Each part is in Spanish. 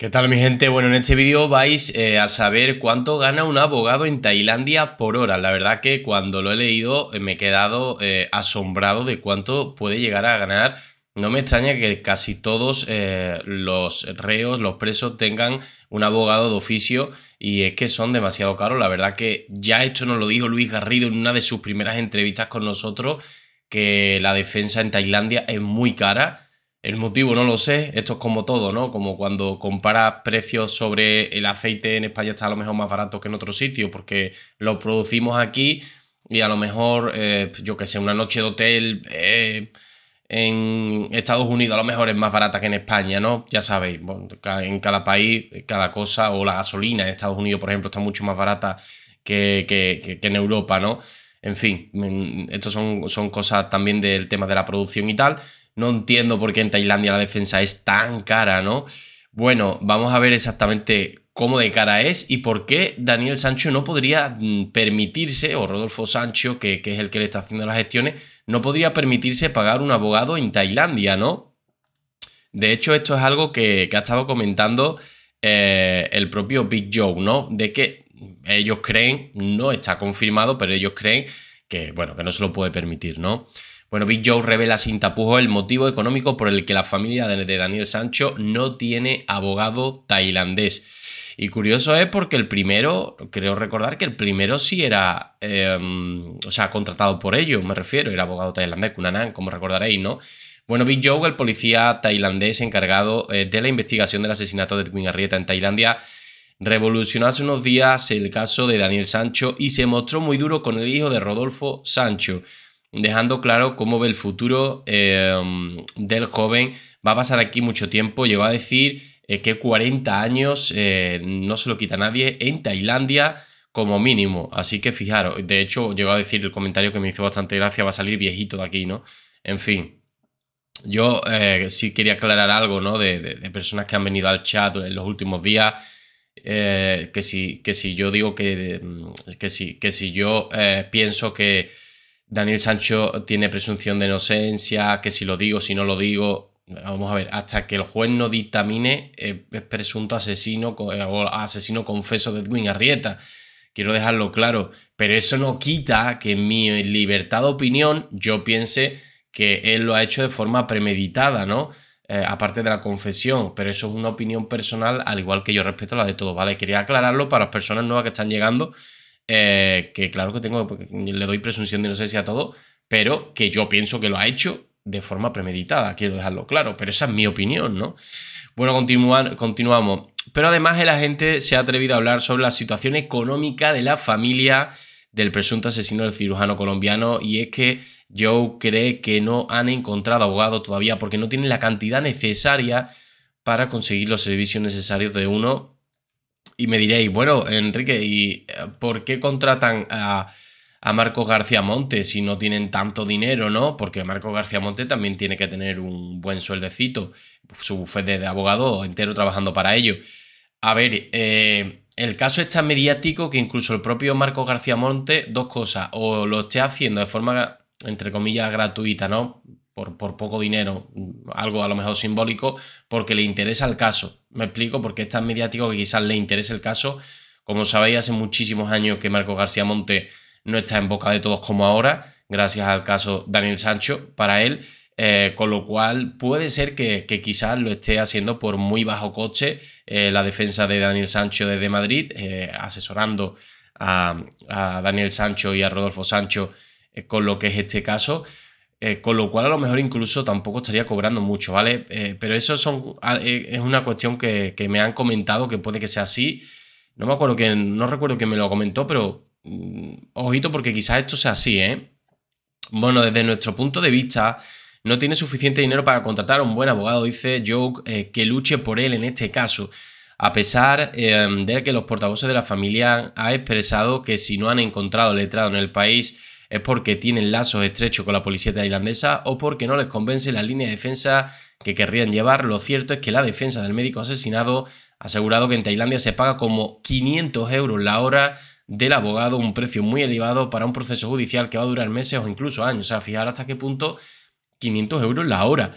¿Qué tal mi gente? Bueno, en este vídeo vais eh, a saber cuánto gana un abogado en Tailandia por hora. La verdad que cuando lo he leído eh, me he quedado eh, asombrado de cuánto puede llegar a ganar. No me extraña que casi todos los reos, los presos tengan un abogado de oficio y es que son demasiado caros. La verdad que ya esto nos lo dijo Luis Garrido en una de sus primeras entrevistas con nosotros, que la defensa en Tailandia es muy cara el motivo no lo sé, esto es como todo, ¿no? Como cuando comparas precios sobre el aceite en España está a lo mejor más barato que en otro sitio porque lo producimos aquí y a lo mejor, eh, yo qué sé, una noche de hotel eh, en Estados Unidos a lo mejor es más barata que en España, ¿no? Ya sabéis, en cada país, cada cosa, o la gasolina en Estados Unidos, por ejemplo, está mucho más barata que, en Europa, ¿no? En fin, mm, estos son, son cosas también del tema de la producción y tal. No entiendo por qué en Tailandia la defensa es tan cara, ¿no? Bueno, vamos a ver exactamente cómo de cara es y por qué Daniel Sancho no podría mm, permitirse, o Rodolfo Sancho, que, es el que le está haciendo las gestiones, no podría permitirse pagar un abogado en Tailandia, ¿no? De hecho, esto es algo que, ha estado comentando eh, el propio Big Joe, ¿no? De que ellos creen, no está confirmado, pero ellos creen que, bueno, que no se lo puede permitir, ¿no? Bueno, Big Joe revela sin tapujos el motivo económico por el que la familia de Daniel Sancho no tiene abogado tailandés. Y curioso es porque el primero, creo recordar que el primero sí era, em, o sea, contratado por ello, me refiero, era abogado tailandés, Kunanan, como recordaréis, ¿no? Bueno, Big Joe, el policía tailandés encargado eh, de la investigación del asesinato de Twin en Tailandia, revolucionó hace unos días el caso de Daniel Sancho y se mostró muy duro con el hijo de Rodolfo Sancho dejando claro cómo ve el futuro em, del joven. Va a pasar aquí mucho tiempo, llegó a decir eh, que 40 años eh, no se lo quita nadie en Tailandia como mínimo. Así que fijaros, de hecho llegó a decir el comentario que me hizo bastante gracia, va a salir viejito de aquí, ¿no? En fin. Yo eh, sí quería aclarar algo, ¿no? De, personas que han venido al chat en los últimos días. que, si, que si yo digo que. Mm, que que si yo pienso que Daniel Sancho tiene presunción de inocencia, que si lo digo, si no lo digo, vamos a ver, hasta que el juez no dictamine eh, es presunto asesino eh, o asesino confeso de Edwin Arrieta. Quiero dejarlo claro, pero eso no quita que en mi libertad de opinión yo piense que él lo ha hecho de forma premeditada, ¿no? Eh, aparte de la confesión, pero eso es una opinión personal, al igual que yo respeto la de todos, ¿vale? Quería aclararlo para las personas nuevas que están llegando eh, que claro que tengo, le doy presunción de no sé si a todo, pero que yo pienso que lo ha hecho de forma premeditada, quiero dejarlo claro, pero esa es mi opinión, ¿no? Bueno, continuamos. Pero además la gente se ha atrevido a hablar sobre la situación económica de la familia del presunto asesino del cirujano colombiano y es que yo cree que no han encontrado abogado todavía porque no tienen la cantidad necesaria para conseguir los servicios necesarios de uno y me diréis, bueno, Enrique, ¿y eh, por qué contratan a, a Marco García Monte si no tienen tanto dinero, no? Porque Marco García Monte también tiene que tener un buen sueldecito, su bufete de abogado entero trabajando para ello. A ver, eh, el caso está mediático que incluso el propio Marco García Monte, dos cosas, o lo esté haciendo de forma, entre comillas, gratuita, ¿no? por, poco dinero, algo a lo mejor simbólico, porque le interesa el caso. Me explico, porque es tan mediático que quizás le interese el caso. Como sabéis, hace muchísimos años que Marco García Monte no está en boca de todos como ahora, gracias al caso Daniel Sancho para él, eh, con lo cual puede ser que, quizás lo esté haciendo por muy bajo coche eh, la defensa de Daniel Sancho desde Madrid, eh, asesorando a, Daniel Sancho y a Rodolfo Sancho con lo que es este caso. Eh, con lo cual a lo mejor incluso tampoco estaría cobrando mucho, ¿vale? Eh, pero eso son, ah, eh, es una cuestión que, me han comentado que puede que sea así. No me acuerdo que, no recuerdo que me lo comentó, pero mm, ojito porque quizás esto sea así, ¿eh? Bueno, desde nuestro punto de vista, no tiene suficiente dinero para contratar a un buen abogado, dice Joe, que luche por él en este caso. A pesar de que los portavoces de la familia han expresado que si no han encontrado letrado en el país es porque tienen lazos estrechos con la policía tailandesa o porque no les convence la línea de defensa que querrían llevar. Lo cierto es que la defensa del médico asesinado ha asegurado que en Tailandia se paga como 500 euros la hora del abogado, un precio muy elevado para un proceso judicial que va a durar meses o incluso años. O sea, fijar hasta qué punto 500 euros la hora.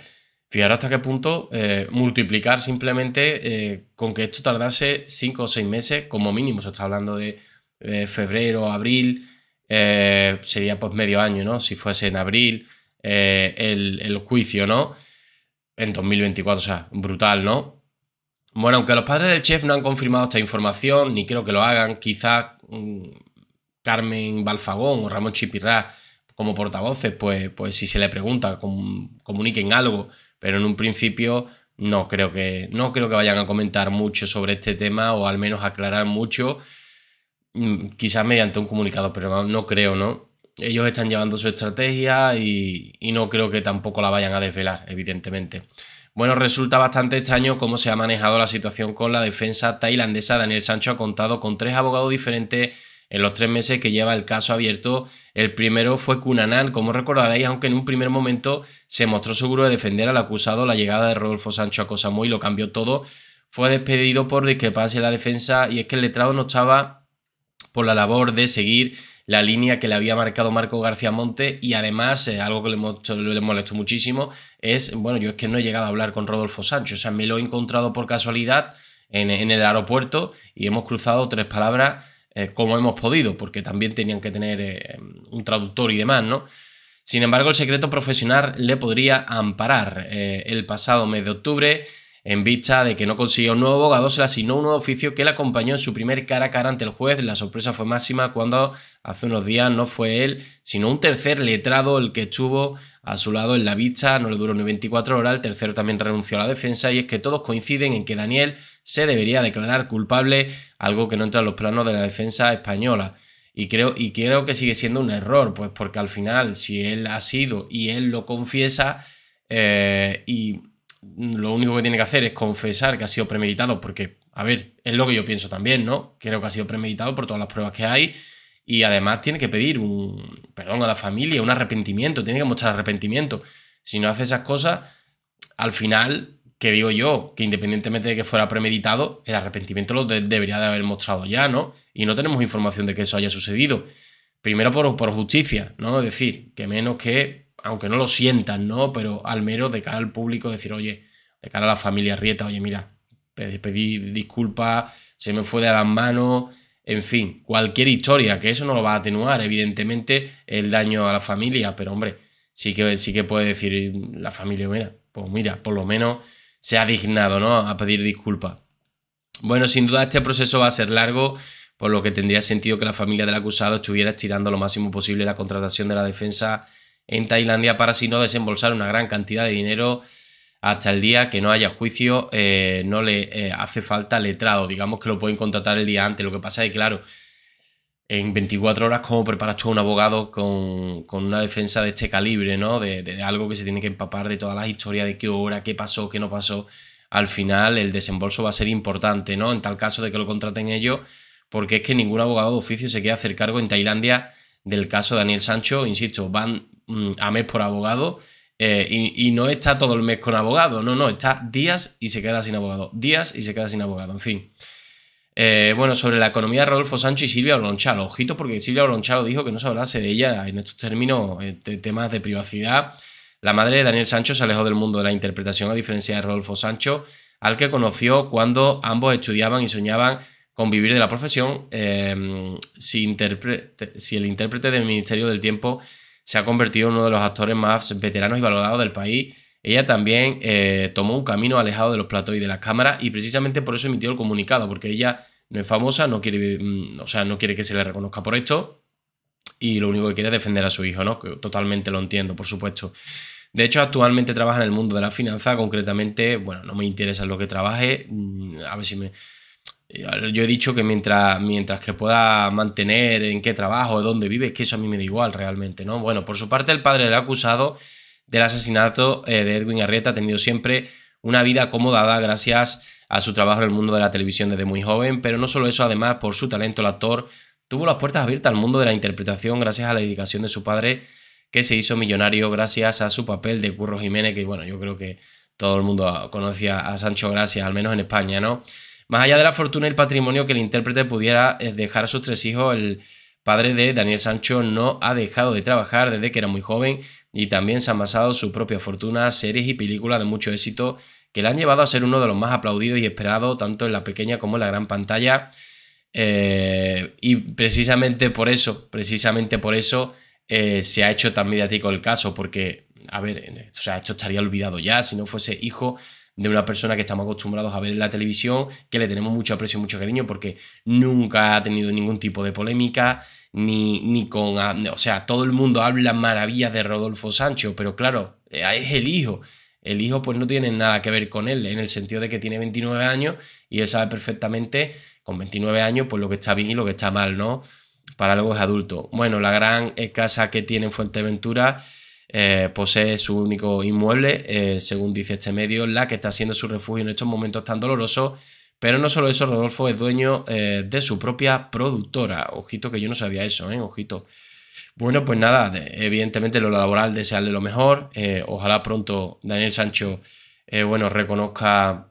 Fijar hasta qué punto eh, multiplicar simplemente eh, con que esto tardase 5 o 6 meses como mínimo. Se está hablando de eh, febrero, abril, eh, sería pues medio año, ¿no? Si fuese en abril eh, el, juicio, ¿no? En 2024, o sea, brutal, ¿no? Bueno, aunque los padres del chef no han confirmado esta información, ni creo que lo hagan, quizá mm, Carmen Balfagón o Ramón Chipirrá como portavoces, pues, pues si se le pregunta, comuniquen algo, pero en un principio no creo que no creo que vayan a comentar mucho sobre este tema o al menos aclarar mucho Mm, quizás mediante un comunicado, pero no creo, ¿no? Ellos están llevando su estrategia y, no creo que tampoco la vayan a desvelar, evidentemente. Bueno, resulta bastante extraño cómo se ha manejado la situación con la defensa tailandesa. Daniel Sancho ha contado con tres abogados diferentes en los tres meses que lleva el caso abierto. El primero fue Cunanan, como recordaréis, aunque en un primer momento se mostró seguro de defender al acusado, la llegada de Rodolfo Sancho a Cosamo lo cambió todo. Fue despedido por discrepancia en la defensa y es que el letrado no estaba por la labor de seguir la línea que le había marcado Marco García Monte y además eh, algo que le, molestó muchísimo es, bueno, yo es que no he llegado a hablar con Rodolfo Sancho, o sea, me lo he encontrado por casualidad en, el aeropuerto y hemos cruzado tres palabras eh, como hemos podido, porque también tenían que tener eh, un traductor y demás, ¿no? Sin embargo, el secreto profesional le podría amparar el pasado mes de octubre en vista de que no consiguió un nuevo abogado, se le asignó un nuevo oficio que le acompañó en su primer cara a cara ante el juez. La sorpresa fue máxima cuando hace unos días no fue él, sino un tercer letrado el que estuvo a su lado en la vista. No le duró ni 24 horas. El tercero también renunció a la defensa y es que todos coinciden en que Daniel se debería declarar culpable, algo que no entra en los planos de la defensa española. Y creo, y creo que sigue siendo un error, pues porque al final, si él ha sido y él lo confiesa, eh, y lo único que tiene que hacer es confesar que ha sido premeditado, porque, a ver, es lo que yo pienso también, ¿no? Creo que ha sido premeditado por todas las pruebas que hay y además tiene que pedir un perdón a la familia, un arrepentimiento, tiene que mostrar arrepentimiento. Si no hace esas cosas, al final, que digo yo, que independientemente de que fuera premeditado, el arrepentimiento lo debería de haber mostrado ya, ¿no? Y no tenemos información de que eso haya sucedido. Primero por, por justicia, ¿no? Es decir, que menos que aunque no lo sientan, ¿no? Pero al menos de cara al público decir, oye, de cara a la familia Rieta, oye, mira, pedí, disculpas, se me fue de las manos, en fin, cualquier historia, que eso no lo va a atenuar, evidentemente, el daño a la familia, pero hombre, sí que, sí que puede decir la familia, mira, pues mira, por lo menos se ha dignado, ¿no? A pedir disculpas. Bueno, sin duda este proceso va a ser largo, por lo que tendría sentido que la familia del acusado estuviera estirando lo máximo posible la contratación de la defensa en Tailandia para si no desembolsar una gran cantidad de dinero hasta el día que no haya juicio, eh, no le eh, hace falta letrado. Digamos que lo pueden contratar el día antes. Lo que pasa es que, claro, en 24 horas, ¿cómo preparas tú a un abogado con, una defensa de este calibre, ¿no? De, algo que se tiene que empapar de todas las historias de qué hora, qué pasó, qué no pasó. Al final, el desembolso va a ser importante, ¿no? En tal caso de que lo contraten ellos, porque es que ningún abogado de oficio se queda a hacer cargo en Tailandia del caso de Daniel Sancho. Insisto, van Mm, a mes por abogado eh, y, no está todo el mes con abogado, no, no, está días y se queda sin abogado, días y se queda sin abogado, en fin. Eh, bueno, sobre la economía Rodolfo Sancho y Silvia Bronchalo. Ojito, porque Silvia Bronchalo dijo que no se hablase de ella en estos términos, eh, de temas de privacidad. La madre de Daniel Sancho se alejó del mundo de la interpretación, a diferencia de Rodolfo Sancho, al que conoció cuando ambos estudiaban y soñaban con vivir de la profesión. si el intérprete del Ministerio del Tiempo se ha convertido en uno de los actores más veteranos y valorados del país. Ella también eh, tomó un camino alejado de los platos y de las cámaras y precisamente por eso emitió el comunicado, porque ella no es famosa, no quiere, mm, o sea, no quiere que se le reconozca por esto y lo único que quiere es defender a su hijo, ¿no? Que totalmente lo entiendo, por supuesto. De hecho, actualmente trabaja en el mundo de la finanza, concretamente, bueno, no me interesa lo que trabaje, mm, a ver si me... Eh, yo he dicho que mientras, mientras que pueda mantener en qué trabajo, dónde vive, es que eso a mí me da igual realmente, ¿no? Bueno, por su parte, el padre del acusado del asesinato eh, de Edwin Arrieta ha tenido siempre una vida acomodada gracias a su trabajo en el mundo de la televisión desde muy joven, pero no solo eso, además, por su talento, el actor tuvo las puertas abiertas al mundo de la interpretación gracias a la dedicación de su padre, que se hizo millonario gracias a su papel de Curro Jiménez, que bueno, yo creo que todo el mundo conocía a Sancho Gracias, al menos en España, ¿no? Más allá de la fortuna y el patrimonio que el intérprete pudiera eh, dejar a sus tres hijos, el padre de Daniel Sancho no ha dejado de trabajar desde que era muy joven y también se ha amasado su propia fortuna, series y películas de mucho éxito que le han llevado a ser uno de los más aplaudidos y esperados tanto en la pequeña como en la gran pantalla. Eh, y precisamente por eso, precisamente por eso eh, se ha hecho tan mediático el caso, porque, a ver, o sea, esto estaría olvidado ya si no fuese hijo de una persona que estamos acostumbrados a ver en la televisión, que le tenemos mucho aprecio y mucho cariño porque nunca ha tenido ningún tipo de polémica, ni, ni con... Ah, o sea, todo el mundo habla maravillas de Rodolfo Sancho, pero claro, eh, es el hijo. El hijo pues no tiene nada que ver con él, en el sentido de que tiene 29 años y él sabe perfectamente con 29 años pues lo que está bien y lo que está mal, ¿no? Para luego es adulto. Bueno, la gran casa que tiene en Fuenteventura eh, posee su único inmueble, eh, según dice este medio, la que está siendo su refugio en estos momentos tan dolorosos. Pero no solo eso, Rodolfo es dueño eh, de su propia productora. Ojito que yo no sabía eso, ¿eh? Ojito. Bueno, pues nada, evidentemente lo laboral desearle lo mejor. ojalá pronto Daniel Sancho, bueno, reconozca,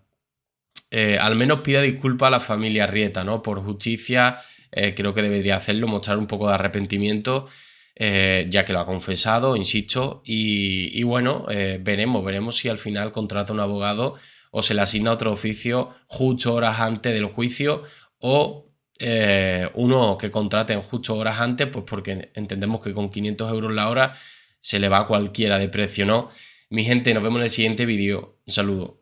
al menos pida disculpas a la familia Rieta, ¿no? Por justicia, creo que debería hacerlo, mostrar un poco de arrepentimiento. Eh, ya que lo ha confesado, insisto, y, bueno, eh, veremos, veremos si al final contrata un abogado o se le asigna otro oficio justo horas antes del juicio o eh, uno que contraten justo horas antes, pues porque entendemos que con 500 euros la hora se le va a cualquiera de precio, ¿no? Mi gente, nos vemos en el siguiente vídeo. Un saludo.